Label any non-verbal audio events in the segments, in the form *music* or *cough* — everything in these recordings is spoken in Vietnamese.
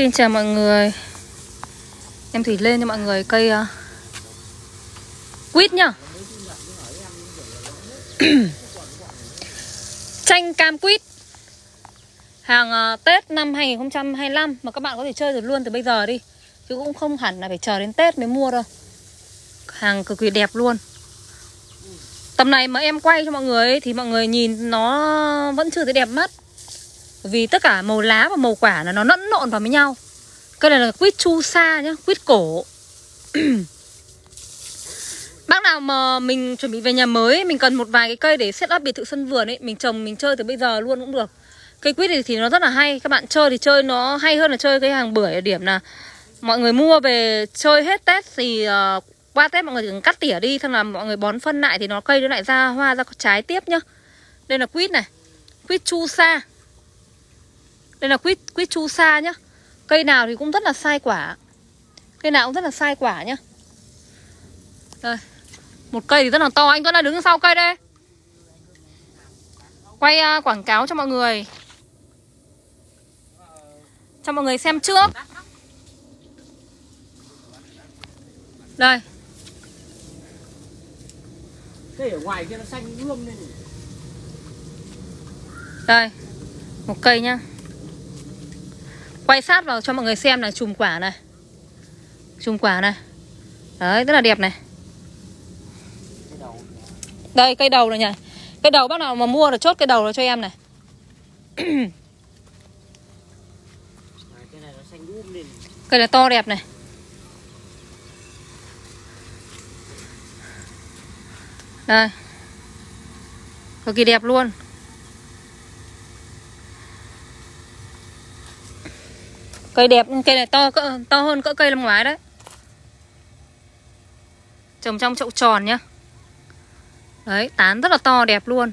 Xin chào mọi người Em Thủy lên cho mọi người cây uh, Quýt nhá *clears throat* Chanh cam quýt Hàng uh, Tết năm 2025 Mà các bạn có thể chơi được luôn từ bây giờ đi Chứ cũng không hẳn là phải chờ đến Tết mới mua đâu Hàng cực kỳ đẹp luôn Tầm này mà em quay cho mọi người ấy, Thì mọi người nhìn nó vẫn chưa thấy đẹp mắt vì tất cả màu lá và màu quả là nó lẫn lộn vào với nhau cây này là quýt chu sa nhá quýt cổ *clears throat* bác nào mà mình chuẩn bị về nhà mới mình cần một vài cái cây để set up biệt thự sân vườn ấy mình trồng mình chơi từ bây giờ luôn cũng được cây quýt thì, thì nó rất là hay các bạn chơi thì chơi nó hay hơn là chơi cái hàng bưởi ở điểm là mọi người mua về chơi hết tết thì uh, qua tết mọi người chỉ cắt tỉa đi xong là mọi người bón phân lại thì nó cây nó lại ra hoa ra trái tiếp nhá đây là quýt này quýt chu sa đây là quýt, quýt chu sa nhá Cây nào thì cũng rất là sai quả Cây nào cũng rất là sai quả nhá Đây Một cây thì rất là to Anh Tuấn đang đứng sau cây đây Quay à, quảng cáo cho mọi người Cho mọi người xem trước Đây Cây ở ngoài kia nó xanh ươm lên Đây Một cây nhá quay sát vào cho mọi người xem là chùm quả này chùm quả này đấy rất là đẹp này đây cây đầu này nhỉ cây đầu bác nào mà mua là chốt cây đầu nó cho em này *coughs* cây này to đẹp này đây cực kỳ đẹp luôn Cây đẹp, cây này to cỡ, to hơn cỡ cây năm ngoái đấy Trồng trong chậu tròn nhá Đấy, tán rất là to đẹp luôn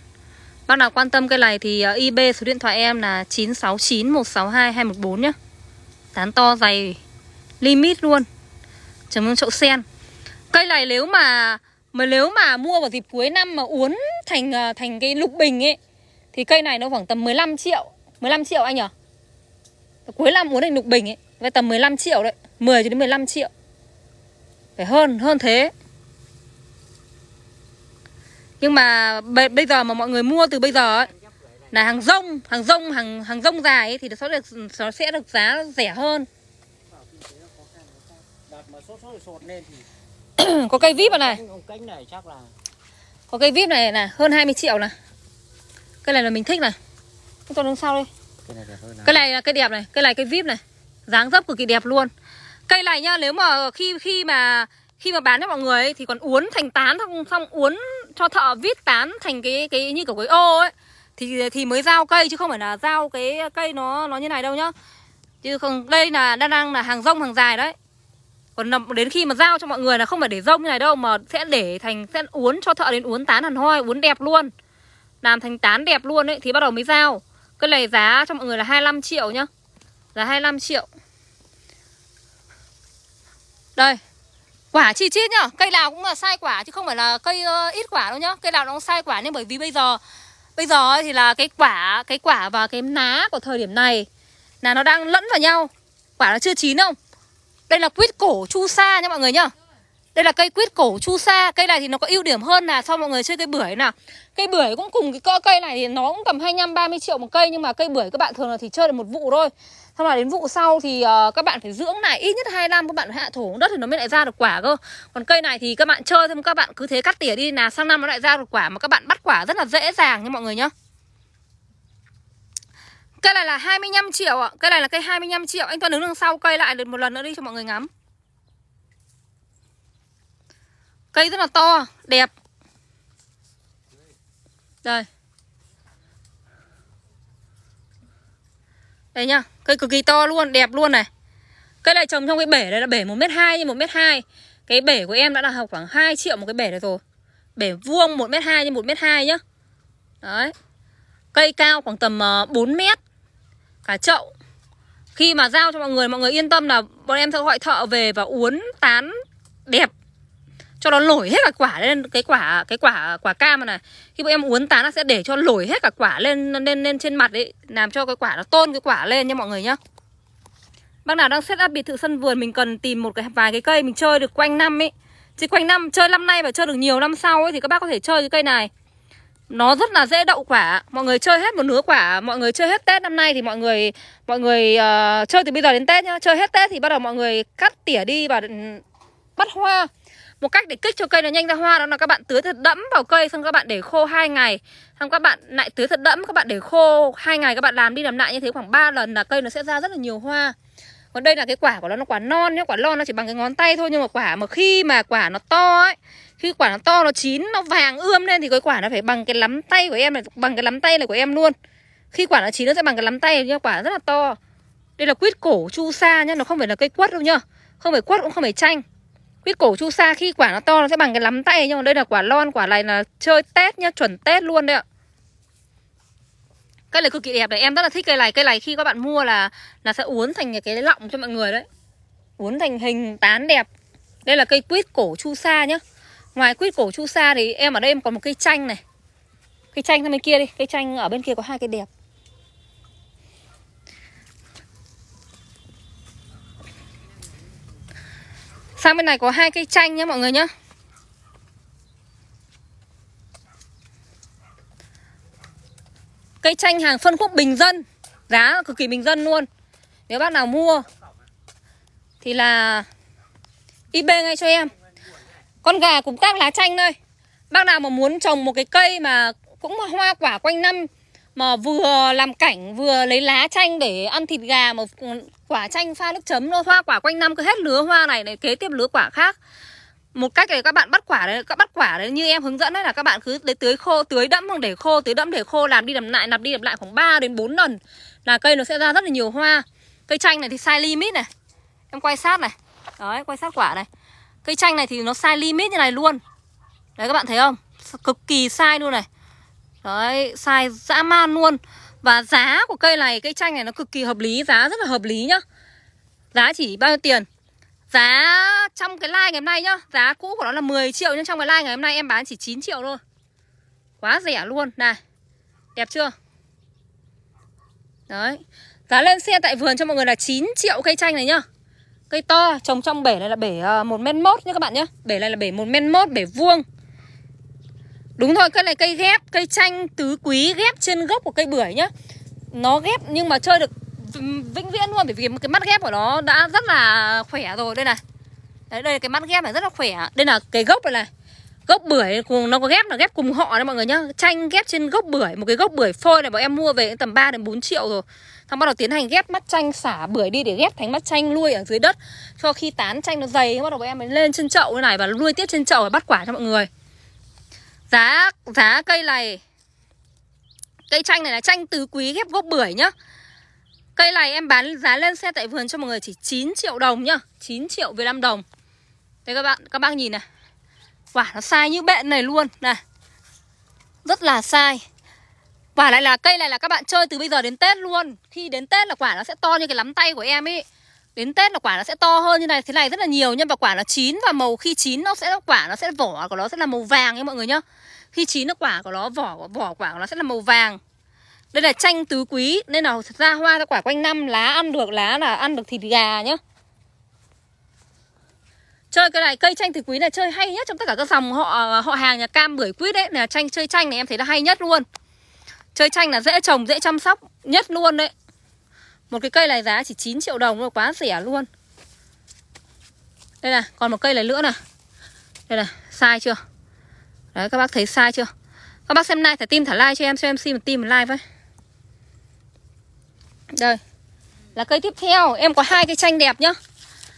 Bác nào quan tâm cây này thì ờ, IB số điện thoại em là chín chín sáu sáu một một hai hai bốn nhá Tán to dày limit luôn Trồng trong chậu sen Cây này nếu mà mà nếu mà mua vào dịp cuối năm mà uốn thành ờ, thành cái lục bình ấy Thì cây này nó khoảng tầm 15 triệu 15 triệu anh nhỉ cuối năm muốn định lục bình ấy với tầm 15 triệu đấy 10 cho đến 15 triệu phải hơn hơn thế nhưng mà bây giờ mà mọi người mua từ bây giờ ấy là hàng rông hàng rông hàng hàng rông dài ấy, thì nó sẽ được nó sẽ được giá rẻ hơn *clears throat* có cây vip này có cây vip này là hơn 20 triệu này cây này là mình thích này cho đứng sau đây cái này, cái cây đẹp này, cây này cây vip này. Dáng dấp cực kỳ đẹp luôn. Cây này nhá, nếu mà khi khi mà khi mà bán cho mọi người ấy, thì còn uốn thành tán xong xong uốn cho thợ vít tán thành cái cái như kiểu cái ô ấy thì thì mới giao cây chứ không phải là giao cái cây nó nó như này đâu nhá. Chứ không đây là đang đang là hàng rông hàng dài đấy. Còn đến khi mà giao cho mọi người là không phải để rông như này đâu Mà sẽ để thành, sẽ uốn cho thợ đến uốn tán hẳn hoi, uốn đẹp luôn Làm thành tán đẹp luôn ấy, thì bắt đầu mới giao cái này giá cho mọi người là 25 triệu nhá Là 25 triệu Đây Quả chi chít nhá Cây nào cũng là sai quả chứ không phải là cây uh, ít quả đâu nhá Cây nào nó cũng sai quả nên bởi vì bây giờ Bây giờ thì là cái quả Cái quả và cái ná của thời điểm này Là nó đang lẫn vào nhau Quả nó chưa chín không Đây là quýt cổ chu sa nha mọi người nhá đây là cây quýt cổ chu sa Cây này thì nó có ưu điểm hơn là so mọi người chơi cây bưởi nào Cây bưởi cũng cùng cái cỡ cây này thì nó cũng tầm 25-30 triệu một cây Nhưng mà cây bưởi các bạn thường là thì chơi được một vụ thôi Xong là đến vụ sau thì uh, các bạn phải dưỡng lại ít nhất 2 năm các bạn hạ thổ đất thì nó mới lại ra được quả cơ Còn cây này thì các bạn chơi thêm các bạn cứ thế cắt tỉa đi là sang năm nó lại ra được quả Mà các bạn bắt quả rất là dễ dàng nha mọi người nhá Cây này là 25 triệu ạ Cây này là cây 25 triệu Anh Toàn đứng đằng sau cây lại được một lần nữa đi cho mọi người ngắm Cây rất là to, đẹp Đây Đây nhá, cây cực kỳ to luôn, đẹp luôn này Cây này trồng trong cái bể này là bể 1m2 như 1m2 Cái bể của em đã là khoảng 2 triệu một cái bể này rồi Bể vuông 1m2 như 1m2 nhá Đấy Cây cao khoảng tầm 4 ờ, mét Cả chậu Khi mà giao cho mọi người Mọi người yên tâm là bọn em sẽ gọi thợ về và uốn tán đẹp cho nó nổi hết cả quả lên cái quả cái quả quả cam này khi bọn em uốn tán nó sẽ để cho nổi hết cả quả lên lên lên trên mặt đấy làm cho cái quả nó tôn cái quả lên nha mọi người nhá bác nào đang set up biệt thự sân vườn mình cần tìm một cái vài cái cây mình chơi được quanh năm ấy chứ quanh năm chơi năm nay và chơi được nhiều năm sau ấy thì các bác có thể chơi cái cây này nó rất là dễ đậu quả mọi người chơi hết một nửa quả mọi người chơi hết tết năm nay thì mọi người mọi người uh, chơi từ bây giờ đến tết nhá chơi hết tết thì bắt đầu mọi người cắt tỉa đi và bắt hoa một cách để kích cho cây nó nhanh ra hoa đó là các bạn tưới thật đẫm vào cây xong các bạn để khô 2 ngày. Xong các bạn lại tưới thật đẫm, các bạn để khô 2 ngày các bạn làm đi làm lại như thế khoảng 3 lần là cây nó sẽ ra rất là nhiều hoa. Còn đây là cái quả của nó nó quả non nhé quả non nó chỉ bằng cái ngón tay thôi nhưng mà quả mà khi mà quả nó to ấy, khi quả nó to nó chín nó vàng ươm lên thì cái quả nó phải bằng cái lắm tay của em này, bằng cái lắm tay này của em luôn. Khi quả nó chín nó sẽ bằng cái lắm tay nhá, quả rất là to. Đây là quýt cổ chu sa nhá, nó không phải là cây quất đâu nhá. Không phải quất cũng không phải chanh. Cái cổ chu sa khi quả nó to nó sẽ bằng cái lắm tay Nhưng mà đây là quả lon, quả này là chơi tét nhá Chuẩn tét luôn đấy ạ Cây này cực kỳ đẹp này, em rất là thích cây này Cây này khi các bạn mua là là sẽ uốn thành cái lọng cho mọi người đấy Uốn thành hình tán đẹp Đây là cây quýt cổ chu sa nhá Ngoài quýt cổ chu sa thì em ở đây em còn một cây chanh này Cây chanh sang bên kia đi Cây chanh ở bên kia có hai cây đẹp sang bên này có hai cây chanh nhé mọi người nhé cây chanh hàng phân khúc bình dân giá cực kỳ bình dân luôn nếu bác nào mua thì là ip ngay cho em con gà cũng các lá chanh đây bác nào mà muốn trồng một cái cây mà cũng hoa quả quanh năm mà vừa làm cảnh vừa lấy lá chanh để ăn thịt gà một quả chanh pha nước chấm nó hoa quả quanh năm cứ hết lứa hoa này để kế tiếp lứa quả khác một cách để các bạn bắt quả đấy các bắt quả đấy như em hướng dẫn đấy là các bạn cứ để tưới khô tưới đẫm không để khô tưới đẫm để khô làm đi làm lại làm đi làm lại khoảng 3 đến 4 lần là cây nó sẽ ra rất là nhiều hoa cây chanh này thì sai limit này em quay sát này đấy quay sát quả này cây chanh này thì nó sai limit như này luôn đấy các bạn thấy không cực kỳ sai luôn này Đấy, size dã man luôn Và giá của cây này, cây chanh này nó cực kỳ hợp lý Giá rất là hợp lý nhá Giá chỉ bao nhiêu tiền Giá trong cái like ngày hôm nay nhá Giá cũ của nó là 10 triệu nhưng trong cái like ngày hôm nay em bán chỉ 9 triệu thôi Quá rẻ luôn, này Đẹp chưa Đấy Giá lên xe tại vườn cho mọi người là 9 triệu cây chanh này nhá Cây to, trồng trong bể này là bể 1m1 ờ, nhá các bạn nhá Bể này là bể 1m1, bể vuông Đúng rồi, cái này cây ghép, cây chanh tứ quý ghép trên gốc của cây bưởi nhá Nó ghép nhưng mà chơi được vĩnh viễn luôn Bởi vì cái mắt ghép của nó đã rất là khỏe rồi Đây này Đấy, đây là cái mắt ghép này rất là khỏe Đây là cái gốc này này Gốc bưởi cùng nó có ghép là ghép cùng họ đấy mọi người nhá Chanh ghép trên gốc bưởi Một cái gốc bưởi phôi này bọn em mua về tầm 3 đến 4 triệu rồi Xong bắt đầu tiến hành ghép mắt chanh xả bưởi đi để ghép thành mắt chanh nuôi ở dưới đất Cho khi tán chanh nó dày Bắt đầu bọn em mới lên trên chậu này và nuôi tiếp trên chậu và bắt quả cho mọi người Giá giá cây này Cây chanh này là chanh tứ quý ghép gốc bưởi nhá Cây này em bán giá lên xe tại vườn cho mọi người chỉ 9 triệu đồng nhá 9 triệu Việt Nam đồng Đây các bạn, các bác nhìn này Quả nó sai như bẹn này luôn Này Rất là sai Quả này là cây này là các bạn chơi từ bây giờ đến Tết luôn Khi đến Tết là quả nó sẽ to như cái lắm tay của em ấy đến Tết là quả nó sẽ to hơn như này thế này rất là nhiều nhưng mà quả nó chín và màu khi chín nó sẽ quả nó sẽ vỏ của nó sẽ là màu vàng nha mọi người nhá khi chín nó quả của nó vỏ vỏ quả của nó sẽ là màu vàng đây là chanh tứ quý nên là thật ra hoa ra quả quanh năm lá ăn được lá là ăn được thịt gà nhá chơi cái này cây chanh tứ quý này chơi hay nhất trong tất cả các dòng họ họ hàng nhà cam bưởi quýt đấy là chanh chơi chanh này em thấy là hay nhất luôn chơi chanh là dễ trồng dễ chăm sóc nhất luôn đấy một cái cây này giá chỉ 9 triệu đồng thôi quá rẻ luôn Đây là còn một cây này nữa này Đây là sai chưa Đấy các bác thấy sai chưa Các bác xem like thả tim thả like cho em cho em xin một tim một like với Đây là cây tiếp theo Em có hai cái chanh đẹp nhá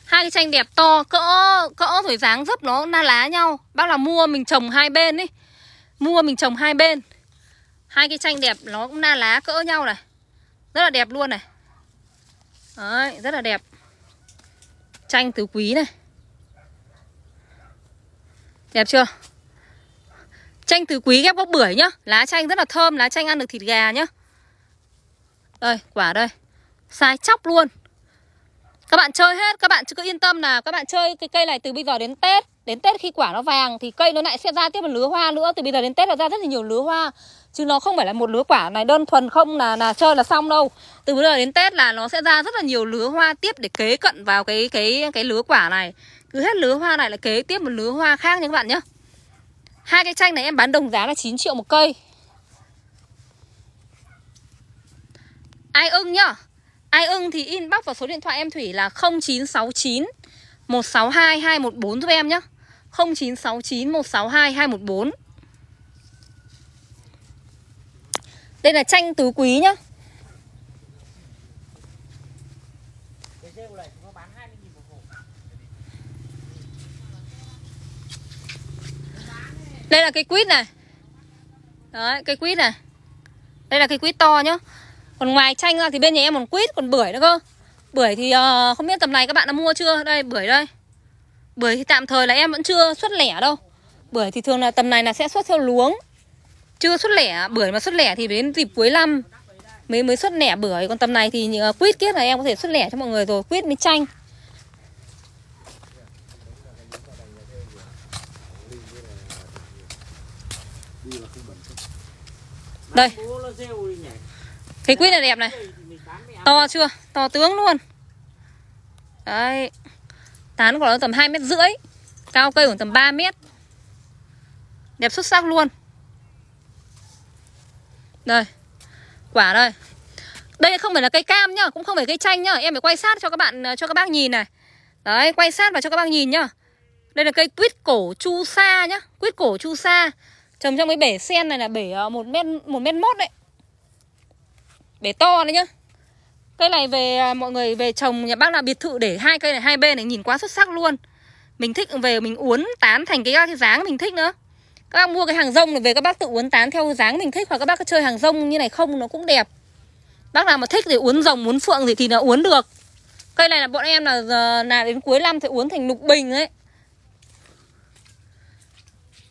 hai cái chanh đẹp to cỡ cỡ rồi dáng dấp nó na lá nhau bác là mua mình trồng hai bên đi mua mình trồng hai bên hai cái chanh đẹp nó cũng na lá cỡ nhau này rất là đẹp luôn này Đấy, rất là đẹp Chanh tứ quý này Đẹp chưa Chanh tứ quý ghép gốc bưởi nhá Lá chanh rất là thơm, lá chanh ăn được thịt gà nhá Đây, quả đây Sai chóc luôn Các bạn chơi hết, các bạn cứ yên tâm là Các bạn chơi cái cây này từ bây giờ đến Tết đến Tết khi quả nó vàng thì cây nó lại sẽ ra tiếp một lứa hoa nữa từ bây giờ đến Tết là ra rất là nhiều lứa hoa chứ nó không phải là một lứa quả này đơn thuần không là là chơi là xong đâu từ bây giờ đến Tết là nó sẽ ra rất là nhiều lứa hoa tiếp để kế cận vào cái cái cái lứa quả này cứ hết lứa hoa này là kế tiếp một lứa hoa khác nha các bạn nhé hai cái chanh này em bán đồng giá là 9 triệu một cây ai ưng nhá ai ưng thì inbox vào số điện thoại em Thủy là 0969 162 214 giúp em nhé 0969 162 214 Đây là tranh tứ quý nhá Đây là cây quýt này Đấy, cây quýt này Đây là cây quýt to nhá Còn ngoài chanh ra thì bên nhà em còn quýt, còn bưởi nữa cơ Bưởi thì uh, không biết tầm này các bạn đã mua chưa Đây, bưởi đây Bưởi thì tạm thời là em vẫn chưa xuất lẻ đâu Bưởi thì thường là tầm này là sẽ xuất theo luống Chưa xuất lẻ Bưởi mà xuất lẻ thì đến dịp cuối năm Mới mới xuất lẻ bưởi Còn tầm này thì ờ, quýt kiếp này em có thể xuất lẻ cho mọi người rồi Quýt mới chanh Đây Cái quýt này đẹp này To chưa To tướng luôn Đấy Tán của nó tầm 2 mét rưỡi Cao cây khoảng tầm 3 mét Đẹp xuất sắc luôn Đây Quả đây Đây không phải là cây cam nhá Cũng không phải cây chanh nhá Em phải quay sát cho các bạn cho các bác nhìn này Đấy quay sát và cho các bác nhìn nhá Đây là cây quýt cổ chu sa nhá Quýt cổ chu sa Trồng trong cái bể sen này là bể ờ, một mét, một mét mốt đấy Bể to đấy nhá Cây này về à, mọi người về trồng nhà bác là biệt thự để hai cây này hai bên này nhìn quá xuất sắc luôn. Mình thích về mình uốn tán thành cái cái dáng mình thích nữa. Các bác mua cái hàng rông này về các bác tự uốn tán theo dáng mình thích hoặc các bác cứ chơi hàng rông như này không nó cũng đẹp. Bác nào mà thích thì uốn rồng, uốn phượng gì thì nó uốn được. Cây này là bọn em là ờ, là đến cuối năm thì uốn thành lục bình ấy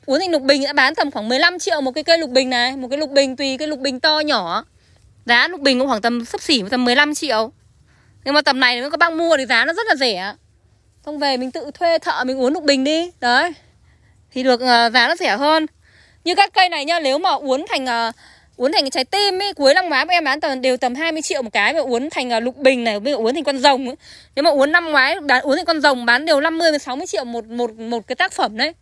Uốn thành lục bình đã bán tầm khoảng 15 triệu một cái cây lục bình này, một cái lục bình tùy cái lục bình to nhỏ. Giá lúc bình cũng khoảng tầm sấp xỉ tầm 15 triệu Nhưng mà tầm này nếu các bác mua thì giá nó rất là rẻ không về mình tự thuê thợ mình uốn lục bình đi Đấy Thì được uh, giá nó rẻ hơn Như các cây này nha, Nếu mà uốn thành uh, uốn thành cái trái tim ấy cuối năm ngoái bọn em bán tầm đều tầm 20 triệu một cái mà uốn thành ờ, lục bình này bây giờ uốn thành con rồng ấy. nếu mà uốn năm ngoái bán uốn thành con rồng bán đều 50 60 triệu một một một cái tác phẩm đấy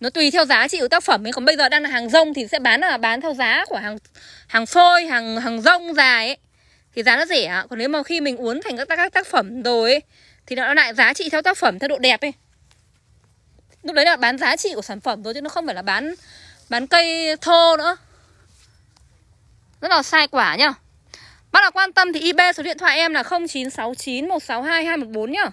nó tùy theo giá trị của tác phẩm ấy còn bây giờ đang là hàng rông thì sẽ bán là bán theo giá của hàng hàng phôi hàng hàng rông dài ấy thì giá nó rẻ còn nếu mà khi mình uốn thành các, các tác phẩm rồi ấy, thì nó lại giá trị theo tác phẩm theo độ đẹp ấy lúc đấy là bán giá trị của sản phẩm rồi chứ nó không phải là bán bán cây thô nữa rất là sai quả nhá bác nào quan tâm thì ib số điện thoại em là 0969162214 nhá